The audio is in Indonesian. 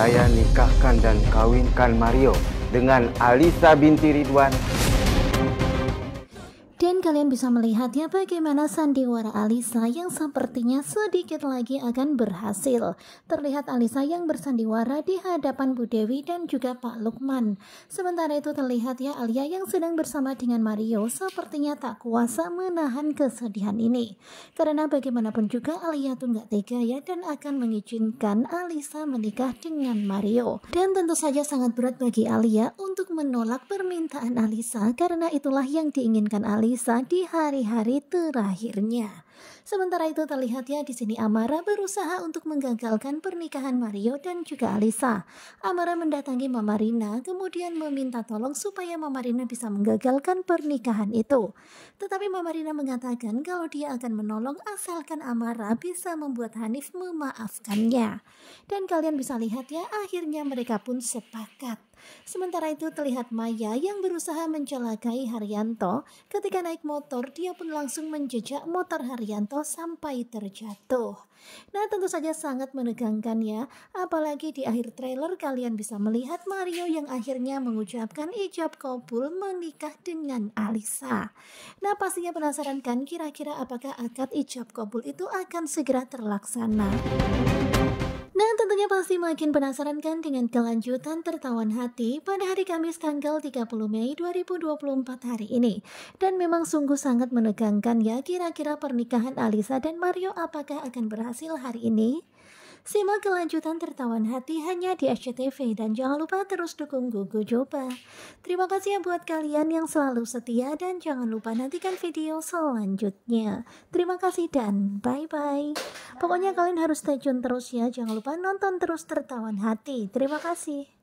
saya nikahkan dan kawinkan Mario dengan Alisa binti Ridwan dan kalian bisa melihatnya bagaimana sandiwara Alisa yang sepertinya sedikit lagi akan berhasil. Terlihat Alisa yang bersandiwara di hadapan Bu Dewi dan juga Pak Lukman. Sementara itu terlihat ya Alia yang sedang bersama dengan Mario sepertinya tak kuasa menahan kesedihan ini. Karena bagaimanapun juga Alia tuh nggak tega ya dan akan mengizinkan Alisa menikah dengan Mario. Dan tentu saja sangat berat bagi Alia untuk menolak permintaan Alisa karena itulah yang diinginkan Alia Raisa di hari-hari terakhirnya. Sementara itu terlihatnya di sini Amara berusaha untuk menggagalkan pernikahan Mario dan juga Alisa. Amara mendatangi Mama Rina kemudian meminta tolong supaya Mama Rina bisa menggagalkan pernikahan itu. Tetapi Mama Rina mengatakan kalau dia akan menolong asalkan Amara bisa membuat Hanif memaafkannya. Dan kalian bisa lihat ya akhirnya mereka pun sepakat. Sementara itu terlihat Maya yang berusaha mencelakai Haryanto. Ketika naik motor, dia pun langsung menjejak motor Haryanto Suryanto sampai terjatuh. Nah tentu saja sangat menegangkan ya, apalagi di akhir trailer kalian bisa melihat Mario yang akhirnya mengucapkan ijab kabul menikah dengan Alisa. Nah pastinya penasaran kan kira-kira apakah akad ijab kabul itu akan segera terlaksana. Tentunya pasti makin penasaran kan dengan kelanjutan tertawan hati pada hari Kamis tanggal 30 Mei 2024 hari ini. Dan memang sungguh sangat menegangkan ya kira-kira pernikahan Alisa dan Mario apakah akan berhasil hari ini? Simak kelanjutan tertawan hati hanya di SCTV dan jangan lupa terus dukung Gugu Joba. Terima kasih ya buat kalian yang selalu setia dan jangan lupa nantikan video selanjutnya. Terima kasih dan bye-bye. Pokoknya kalian harus stay tune terus ya, jangan lupa nonton terus tertawan hati. Terima kasih.